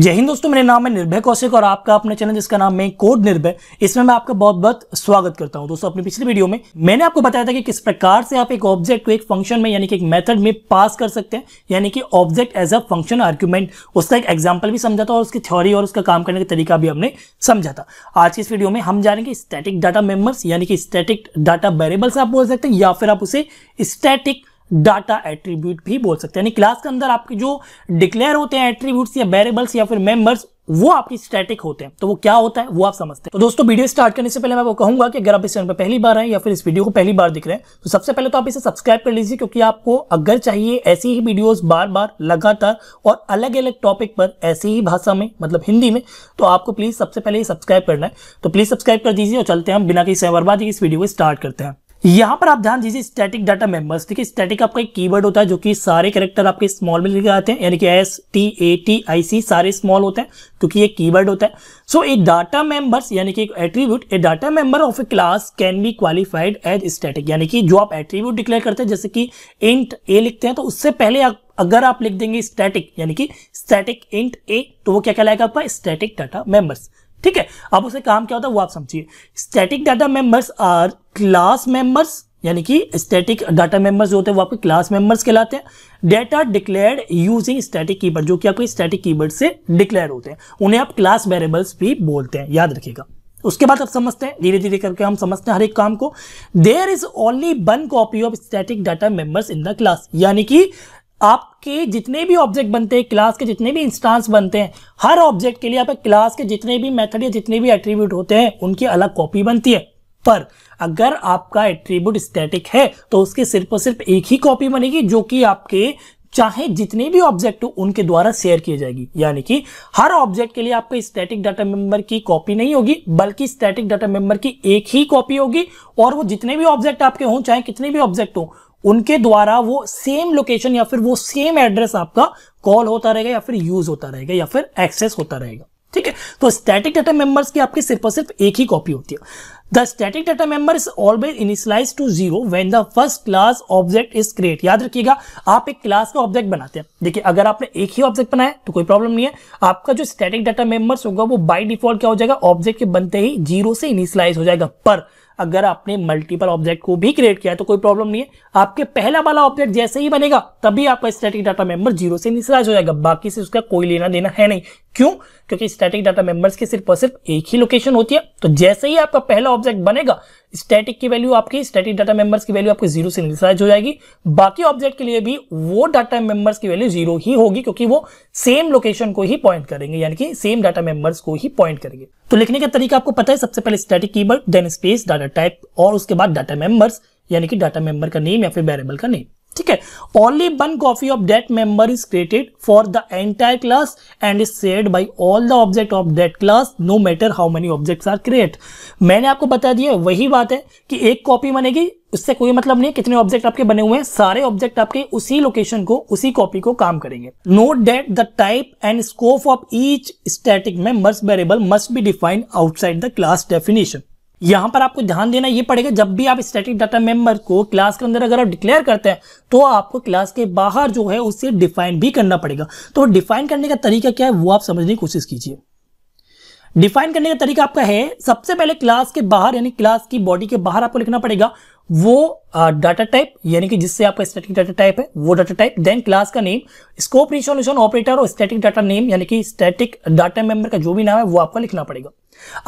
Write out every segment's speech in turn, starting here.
जय हिंद दोस्तों मेरे नाम है निर्भय कौशिक और आपका अपने चैनल जिसका नाम है कोड निर्भय इसमें मैं आपका बहुत बहुत स्वागत करता हूं दोस्तों अपने पिछले वीडियो में मैंने आपको बताया था कि किस प्रकार से आप एक ऑब्जेक्ट को एक फंक्शन में यानी कि एक मेथड में पास कर सकते हैं यानी कि object as a function argument उसका एक एग्जाम्पल भी समझा था और उसकी थ्योरी और उसका काम करने का तरीका भी हमने समझा था आज की इस वीडियो में हम जानेंगे स्टैटिक डाटा मेम्बर्स यानी कि स्टैटिक डाटा वेरेबल्स आप बोल सकते हैं या फिर आप उसे स्टैटिक डाटा एट्रीब्यूट भी बोल सकते हैं यानी क्लास के अंदर आपके जो डिक्लेयर होते हैं एट्रीब्यूट्स या वेरेबल्स या फिर मेंबर्स वो आपकी स्टैटिक होते हैं तो वो क्या होता है वो आप समझते हैं तो दोस्तों वीडियो स्टार्ट करने से पहले मैं वो कहूंगा कि अगर आप इस चैनल पर पहली बार हैं या फिर इस वीडियो को पहली बार दिख रहे हैं तो सबसे पहले तो आप इसे सब्सक्राइब कर लीजिए क्योंकि आपको अगर चाहिए ऐसी ही वीडियोस बार बार लगातार और अलग अलग टॉपिक पर ऐसी ही भाषा में मतलब हिंदी में तो आपको प्लीज सबसे पहले सब्सक्राइब करना है तो प्लीज सब्सक्राइब कर दीजिए और चलते हैं हम बिना किसी बर्बाद इस वीडियो को स्टार्ट करते हैं यहां पर आप ध्यान दीजिए स्टैटिक डाटा मेंबर्स देखिए स्टैटिक आपका एक कीवर्ड होता है जो कि सारे कैरेक्टर आपके स्मॉल में लिखे आते हैं यानी कि S T A T I C सारे स्मॉल होते हैं क्योंकि ये कीवर्ड होता है सो ए डाटा मेंबर्स यानी कि एक attribute a data member of a class can be qualified as static यानी कि जो आप एट्रीब्यूट डिक्लेयर करते हैं जैसे कि इंट ए लिखते हैं तो उससे पहले आप अगर आप लिख देंगे स्टैटिक यानी कि स्टैटिक इंट ए तो वो क्या कहलाएगा आपका स्टैटिक डाटा मेंबर्स ठीक है अब उसे काम क्या होता है वो आप समझिए static data members are class members यानी कि स्टैटिक डाटा मेंबर्स जो होते हैं वो आपके क्लास मेंबर्स कहलाते हैं data declared using static keyword जो कि आपके स्टैटिक कीबर्ड से डिक्लेयर होते हैं उन्हें आप क्लास वेरिएबल्स भी बोलते हैं याद रखिएगा उसके बाद आप समझते हैं धीरे धीरे करके हम समझते हैं हर एक काम को there is only one copy of static data members in the class यानी कि आपके जितने भी ऑब्जेक्ट बनते हैं क्लास के जितने भी इंस्टांस बनते हैं हर ऑब्जेक्ट के लिए आप क्लास के जितने भी मेथड या जितने भी एट्रीब्यूट होते हैं उनकी अलग कॉपी बनती है पर अगर आपका एट्रीब्यूट स्टैटिक है तो उसकी सिर्फ और सिर्फ एक ही कॉपी बनेगी जो कि आपके चाहे जितने भी ऑब्जेक्ट हो उनके द्वारा शेयर की जाएगी यानी कि हर ऑब्जेक्ट के लिए आपको स्टैटिक डाटा मेंबर की कॉपी नहीं होगी बल्कि स्टैटिक डाटा मेंबर की एक ही कॉपी होगी और वो जितने भी ऑब्जेक्ट आपके हों चाहे कितने भी ऑब्जेक्ट हो उनके द्वारा वो सेम लोकेशन या फिर वो सेम एड्रेस आपका कॉल होता रहेगा या फिर यूज होता रहेगा या फिर एक्सेस होता रहेगा ठीक है तो स्टैटिक डाटा मेंबर्स की आपकी सिर्फ और सिर्फ एक ही कॉपी होती है the static data member is always initialize to zero when the first class object is create याद रखिएगा आप एक क्लास का ऑब्जेक्ट बनाते हैं देखिए अगर आपने एक ही ऑब्जेक्ट बनाया तो कोई प्रॉब्लम नहीं है आपका जो स्टैटिक डाटा मेंबर्स होगा वो बाई डिफॉल्ट क्या हो जाएगा ऑब्जेक्ट के बनते ही जीरो से इनिशलाइज हो जाएगा पर अगर आपने मल्टीपल ऑब्जेक्ट को भी क्रिएट किया है तो कोई प्रॉब्लम नहीं है आपके पहला वाला ऑब्जेक्ट जैसे ही बनेगा तभी आपका स्टैटिक डाटा मेंबर जीरो से निसराज हो जाएगा बाकी से उसका कोई लेना देना है नहीं क्यों क्योंकि स्टैटिक डाटा मेंबर्स की सिर्फ और सिर्फ एक ही लोकेशन होती है तो जैसे ही आपका पहला ऑब्जेक्ट बनेगा स्टैटिक की वैल्यू आपकी स्टैटिक डाटा मेंबर्स की वैल्यू आपकी जीरो से इनिशलाइज हो जाएगी बाकी ऑब्जेक्ट के लिए भी वो डाटा मेंबर्स की वैल्यू जीरो ही होगी क्योंकि वो सेम लोकेशन को ही पॉइंट करेंगे यानी कि सेम डाटा मेंबर्स को ही पॉइंट करेंगे तो लिखने का तरीका आपको पता है सबसे पहले static keyword then space data type और उसके बाद डाटा मेंबर्स यानी कि डाटा मेंबर का नेम या फिर वेरेबल का नेम ठीक है only one copy of that member is created for the entire class and is shared by all the object of that class no matter how many objects are create मैंने आपको बता दिया वही बात है कि एक कॉपी बनेगी उससे कोई मतलब नहीं कितने ऑब्जेक्ट आपके बने हुए हैं सारे ऑब्जेक्ट आपके उसी लोकेशन को उसी कॉपी को काम करेंगे note that the type and scope of each static must variable must be defined outside the class definition यहाँ पर आपको ध्यान देना ये पड़ेगा जब भी आप स्टैटिक डाटा मेंबर को क्लास के अंदर अगर आप डिक्लेयर करते हैं तो आपको क्लास के बाहर जो है उसे डिफाइन भी करना पड़ेगा तो डिफाइन करने का तरीका क्या है वो आप समझने की कोशिश कीजिए डिफाइन करने का तरीका आपका है सबसे पहले क्लास के बाहर यानी क्लास की बॉडी के बाहर आपको लिखना पड़ेगा वो डाटा टाइप यानी कि जिससे आपका स्टैटिक डाटा टाइप है वो डाटा टाइप देन क्लास का नेम स्कोप रिसोल्यूशन ऑपरेटर और स्टैटिक डाटा नेम यानी कि स्टैटिक डाटा मेंबर का जो भी नाम है वो आपको लिखना पड़ेगा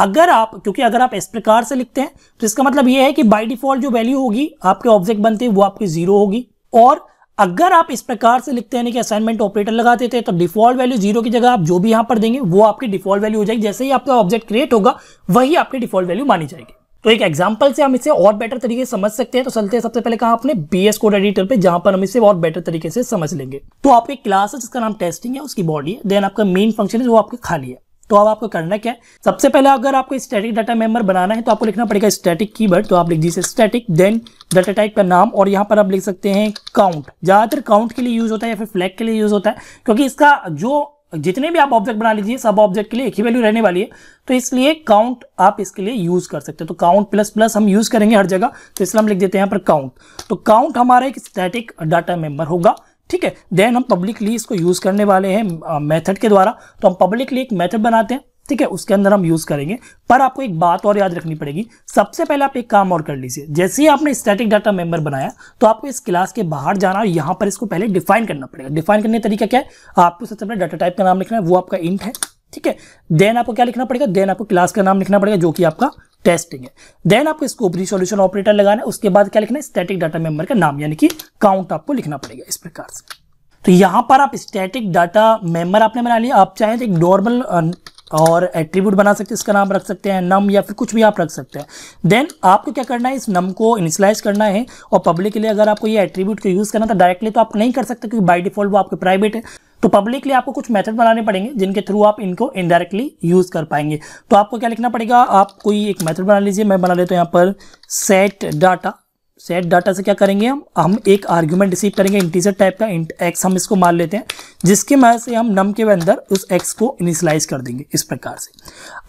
अगर आप क्योंकि अगर आप इस प्रकार से लिखते हैं तो इसका मतलब यह है कि बाई डिफॉल्ट जो वैल्यू होगी आपके ऑब्जेक्ट बनते हैं वो आपकी जीरो होगी और अगर आप इस प्रकार से लिखते हैं कि असाइनमेंट ऑपरेटर लगा देते हैं तो डिफॉल्ट वैल्यू जीरो की जगह आप जो भी यहां पर देंगे वो आपकी डिफॉल्ट वैल्यू हो जाएगी जैसे ही आपका ऑब्जेक्ट क्रिएट होगा वही आपकी डिफॉल्ट वैल्यू मानी जाएगी तो एक एग्जांपल से हम इसे और बेटर तरीके से समझ सकते हैं तो चलते हैं सबसे पहले कहा अपने बी एस कोड एडिटर पे जहां पर हम इसे और बेटर तरीके से समझ लेंगे तो आपकी क्लास है जिसका नाम टेस्टिंग है उसकी बॉडी है देन आपका मेन फंक्शन है वो आपके खाली है तो अब आपको करना क्या है सबसे पहले अगर आपको स्टैटिक डाटा मेंबर बनाना है तो आपको लिखना पड़ेगा स्टैटिक कीवर्ड तो आप लिख दीजिए स्टैटिक देन डाटा टाइप का नाम और यहाँ पर आप लिख सकते हैं काउंट ज़्यादातर काउंट के लिए यूज़ होता है या फिर फ्लैग के लिए यूज़ होता है क्योंकि इसका जो जितने भी आप ऑब्जेक्ट बना लीजिए सब ऑब्जेक्ट के लिए एक ही वैल्यू रहने वाली है तो इसलिए काउंट आप इसके लिए यूज कर सकते हैं तो काउंट प्लस प्लस हम यूज करेंगे हर जगह तो इसलिए हम लिख देते हैं यहाँ पर काउंट तो काउंट हमारा एक स्टैटिक डाटा मेंबर होगा ठीक है देन हम पब्लिकली इसको यूज़ करने वाले हैं मेथड के द्वारा तो हम पब्लिकली एक मेथड बनाते हैं ठीक है उसके अंदर हम यूज़ करेंगे पर आपको एक बात और याद रखनी पड़ेगी सबसे पहले आप एक काम और कर लीजिए जैसे ही आपने स्टैटिक डाटा मेंबर बनाया तो आपको इस क्लास के बाहर जाना और यहां पर इसको पहले डिफाइन करना पड़ेगा डिफाइन करने का तरीका क्या है आपको सबसे पहले डाटा टाइप का नाम लिखना है वो आपका इंट है ठीक है देन आपको क्या लिखना पड़ेगा देन आपको क्लास का नाम लिखना पड़ेगा जो कि आपका टेस्टिंग है देन आपको स्कोप सोल्यूशन ऑपरेटर लगाना है उसके बाद क्या लिखना है स्टैटिक डाटा मेंबर का नाम यानी कि काउंट आपको लिखना पड़ेगा इस प्रकार से तो यहाँ पर आप स्टैटिक डाटा मेंबर आपने बना लिया आप चाहें तो एक नॉर्मल और एट्रीब्यूट बना सकते हैं इसका नाम रख सकते हैं नम या फिर कुछ भी आप रख सकते हैं देन आपको क्या करना है इस नम को इनिशलाइज करना है और पब्लिक के लिए अगर आपको ये एट्रीब्यूट को यूज़ करना था डायरेक्टली तो, तो आप नहीं कर सकते क्योंकि बाई डिफॉल्ट वो आपके प्राइवेट है तो पब्लिकली आपको कुछ मेथड बनाने पड़ेंगे जिनके थ्रू आप इनको इनडायरेक्टली यूज़ कर पाएंगे तो आपको क्या लिखना पड़ेगा आप कोई एक मेथड बना लीजिए मैं बना लेता हूँ यहाँ पर सेट डाटा सेट डाटा से क्या करेंगे हम हम एक आर्ग्यूमेंट रिसीव करेंगे इंटीजर टाइप का इंट एक्स हम इसको मान लेते हैं जिसके मदद से हम नम के अंदर उस एक्स को इनिशलाइज कर देंगे इस प्रकार से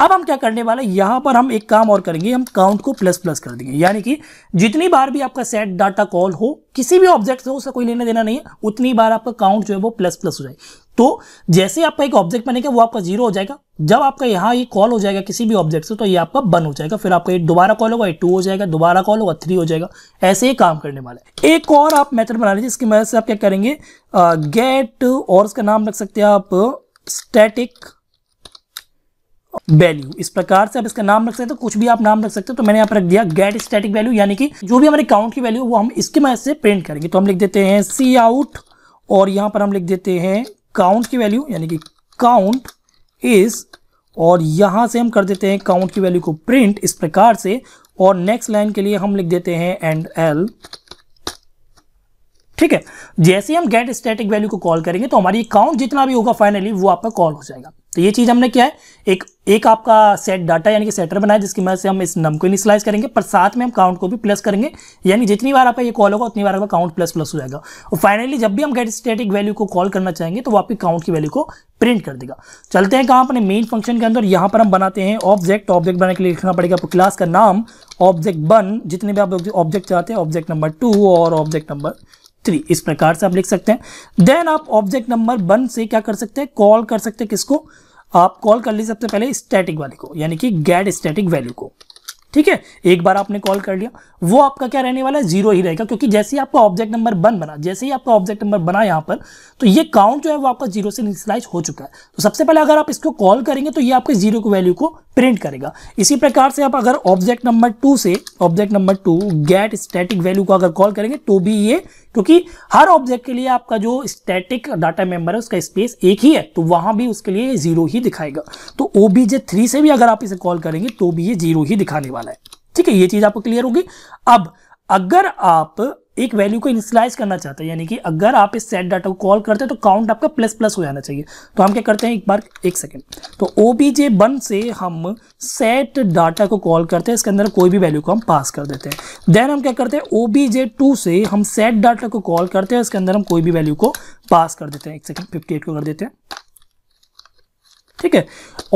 अब हम क्या करने वाले यहां यहाँ पर हम एक काम और करेंगे हम काउंट को प्लस प्लस कर देंगे यानी कि जितनी बार भी आपका सेट डाटा कॉल हो किसी भी ऑब्जेक्ट से उसका कोई लेना देना नहीं है उतनी बार आपका काउंट जो है वो प्लस प्लस हो जाए तो जैसे आपका एक ऑब्जेक्ट बनेगा वो आपका जीरो हो जाएगा जब आपका यहाँ ये कॉल हो जाएगा किसी भी ऑब्जेक्ट से तो ये आपका बन हो जाएगा फिर आपका ये दोबारा कॉल होगा ये टू हो जाएगा दोबारा कॉल होगा थ्री हो जाएगा ऐसे ही काम करने वाला है एक और आप मेथड बना लीजिए इसकी मदद से आप क्या करेंगे गेट और उसका नाम रख सकते हैं आप स्टैटिक वैल्यू इस प्रकार से आप इसका नाम रख सकते हो तो कुछ भी आप नाम रख सकते हो तो मैंने यहाँ पर रख दिया गेट स्टैटिक वैल्यू यानी कि जो भी हमारे काउंट की वैल्यू वो हम इसकी मदद से प्रिंट करेंगे तो हम लिख देते हैं सी आउट और यहाँ पर हम लिख देते हैं काउंट की वैल्यू यानी कि काउंट इज और यहां से हम कर देते हैं काउंट की वैल्यू को प्रिंट इस प्रकार से और नेक्स्ट लाइन के लिए हम लिख देते हैं एंड एल ठीक है जैसे हम गेट स्टैटिक वैल्यू को कॉल करेंगे तो हमारी काउंट जितना भी होगा फाइनली वो आपका कॉल हो जाएगा तो ये चीज़ हमने क्या है एक एक आपका सेट डाटा यानी कि सेटर बनाया जिसकी मदद से हम इस नम को इनिशलाइज करेंगे पर साथ में हम काउंट को भी प्लस करेंगे यानी जितनी बार आपका ये कॉल होगा उतनी बार आपका काउंट प्लस प्लस हो जाएगा और फाइनली जब भी हम गेट स्टैटिक वैल्यू को कॉल करना चाहेंगे तो वो आपकी काउंट की वैल्यू को प्रिंट कर देगा चलते हैं कहाँ अपने मेन फंक्शन के अंदर यहाँ पर हम बनाते हैं ऑब्जेक्ट ऑब्जेक्ट बनाने के लिए लिखना पड़ेगा आपको क्लास का नाम ऑब्जेक्ट बन जितने भी आप ऑब्जेक्ट चाहते हैं ऑब्जेक्ट नंबर टू और ऑब्जेक्ट नंबर थ्री इस प्रकार से आप लिख सकते हैं देन आप ऑब्जेक्ट नंबर वन से क्या कर सकते हैं कॉल कर सकते हैं किसको आप कॉल कर लीजिए सबसे पहले स्टैटिक वाले को यानी कि गैड स्टैटिक वैल्यू को ठीक है एक बार आपने कॉल कर लिया वो आपका क्या रहने वाला है जीरो ही रहेगा क्योंकि जैसे ही आपका ऑब्जेक्ट नंबर वन बना जैसे ही आपका ऑब्जेक्ट नंबर बना यहाँ पर तो ये काउंट जो है वो आपका जीरो से इनिशलाइज हो चुका है तो सबसे पहले अगर आप इसको कॉल करेंगे तो ये आपके जीरो को वैल्यू को प्रिंट करेगा इसी प्रकार से आप अगर ऑब्जेक्ट नंबर टू से object number two get static value को अगर कॉल करेंगे तो भी ये क्योंकि हर ऑब्जेक्ट के लिए आपका जो स्टैटिक डाटा मेंबर है उसका स्पेस एक ही है तो वहां भी उसके लिए जीरो ही दिखाएगा तो ओबीजे थ्री से भी अगर आप इसे कॉल करेंगे तो भी ये जीरो ही दिखाने वाला ठीक है ये चीज आपको क्लियर होगी अब अगर आप एक वैल्यू को इनिशलाइज करना चाहते हैं यानी कि अगर आप इस सेट डाटा को कॉल करते हैं तो काउंट आपका प्लस प्लस हो जाना चाहिए तो हम क्या करते हैं एक बार एक सेकेंड तो ओबीजे वन से हम सेट डाटा को कॉल करते हैं इसके अंदर कोई भी वैल्यू को हम पास कर देते हैं देन हम क्या करते हैं ओबीजे टू से हम सेट डाटा को कॉल करते हैं इसके अंदर हम कोई भी वैल्यू को पास कर देते हैं एक सेकेंड फिफ्टी एट को कर देते हैं ठीक है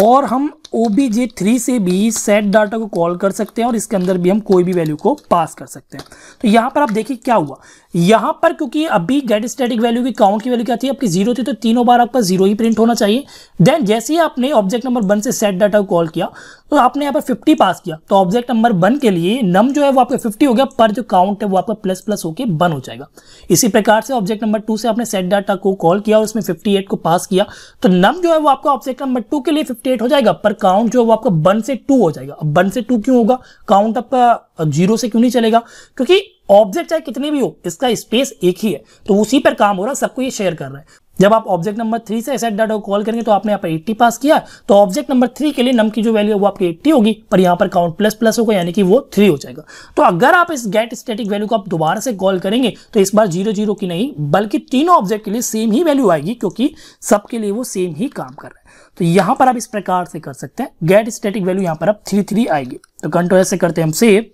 और हम ओ बी जे थ्री से भी सेट डाटा को कॉल कर सकते हैं और इसके अंदर भी हम कोई भी वैल्यू को पास कर सकते हैं तो यहाँ पर आप देखिए क्या हुआ यहाँ पर क्योंकि अभी गेट स्टैटिक वैल्यू की काउंट की वैल्यू क्या थी आपकी जीरो थी तो तीनों बार आपका जीरो ही प्रिंट होना चाहिए देन जैसे ही आपने ऑब्जेक्ट नंबर वन से सेट डाटा को कॉल किया तो आपने यहाँ पर फिफ्टी पास किया तो ऑब्जेक्ट नंबर वन के लिए नम जो है वो आपका फिफ्टी हो गया पर जो काउंट है वो आपका प्लस प्लस होकर बन हो जाएगा इसी प्रकार से ऑब्जेक्ट नंबर टू से आपने सेट डाटा को कॉल किया और उसमें फिफ्टी एट को पास किया तो नम जो है वो आपका ऑब्जेक्ट नंबर नंबर टू के लिए 58 हो जाएगा पर काउंट जो है वो आपका वन से टू हो जाएगा अब वन से टू क्यों होगा काउंट आपका जीरो से क्यों नहीं चलेगा क्योंकि ऑब्जेक्ट चाहे कितने भी हो इसका स्पेस एक ही है तो उसी पर काम हो रहा है सबको ये शेयर कर रहा है जब आप ऑब्जेक्ट नंबर थ्री से एसेट डाटा को कॉल करेंगे तो आपने यहाँ पर 80 पास किया तो ऑब्जेक्ट नंबर थ्री के लिए नम की जो वैल्यू है वो आपकी 80 होगी पर यहाँ पर काउंट प्लस प्लस होगा यानी कि वो थ्री हो जाएगा तो अगर आप इस गेट स्टैटिक वैल्यू को आप दोबारा से कॉल करेंगे तो इस बार जीरो जीरो की नहीं बल्कि तीनों ऑब्जेक्ट के लिए सेम ही वैल्यू आएगी क्योंकि सबके लिए वो सेम ही काम कर रहे हैं तो यहाँ पर आप इस प्रकार से कर सकते हैं गेट स्टेटिक वैल्यू यहाँ पर अब थ्री थ्री आएगी तो कंट्रोल से करते हैं हम सेव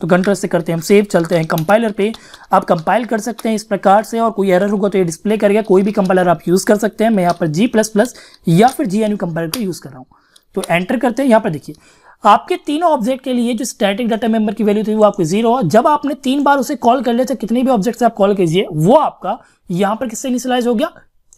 तो गन से करते हैं हम सेव चलते हैं कंपाइलर पे आप कंपाइल कर सकते हैं इस प्रकार से और कोई एरर होगा तो ये डिस्प्ले करेगा कोई भी कंपाइलर आप यूज़ कर सकते हैं मैं यहाँ पर जी प्लस प्लस या फिर जी एन यू कंपाइलर पर यूज़ कर रहा हूँ तो एंटर करते हैं यहाँ पर देखिए आपके तीनों ऑब्जेक्ट के लिए जो स्टैटिक डाटा मेंबर की वैल्यू थी वो आपकी जीरो है जब आपने तीन बार उसे कॉल कर लिया चाहे कितने भी ऑब्जेक्ट से आप कॉल कीजिए वो आपका यहाँ पर किससे इनिशलाइज हो गया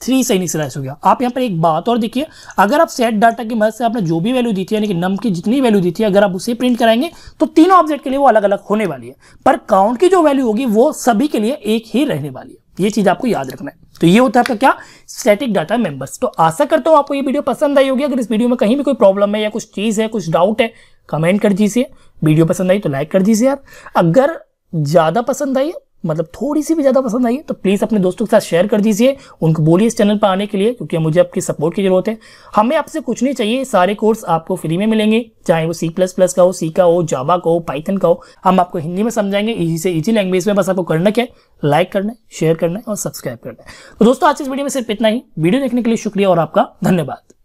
थ्री से इनिशलाइज हो गया आप यहाँ पर एक बात और देखिए अगर आप सेट डाटा की मदद से आपने जो भी वैल्यू दी थी यानी कि नम की जितनी वैल्यू दी थी अगर आप उसे प्रिंट कराएंगे तो तीनों ऑब्जेक्ट के लिए वो अलग अलग होने वाली है पर काउंट की जो वैल्यू होगी वो सभी के लिए एक ही रहने वाली है ये चीज़ आपको याद रखना है तो ये होता है आपका क्या स्टैटिक डाटा मेंबर्स तो आशा करता हूँ आपको ये वीडियो पसंद आई होगी अगर इस वीडियो में कहीं भी कोई प्रॉब्लम है या कुछ चीज़ है कुछ डाउट है कमेंट कर दीजिए वीडियो पसंद आई तो लाइक कर दीजिए यार अगर ज़्यादा पसंद आई मतलब थोड़ी सी भी ज़्यादा पसंद आई तो प्लीज़ अपने दोस्तों के साथ शेयर कर दीजिए उनको बोलिए इस चैनल पर आने के लिए क्योंकि मुझे आपकी सपोर्ट की जरूरत है हमें आपसे कुछ नहीं चाहिए सारे कोर्स आपको फ्री में मिलेंगे चाहे वो सी प्लस प्लस का हो सी का हो जावा का हो पाइथन का हो हम आपको हिंदी में समझाएंगे इजी से इजी लैंग्वेज में बस आपको करना क्या है लाइक करना है शेयर करना है और सब्सक्राइब करना है तो दोस्तों आज इस वीडियो में सिर्फ इतना ही वीडियो देखने के लिए शुक्रिया और आपका धन्यवाद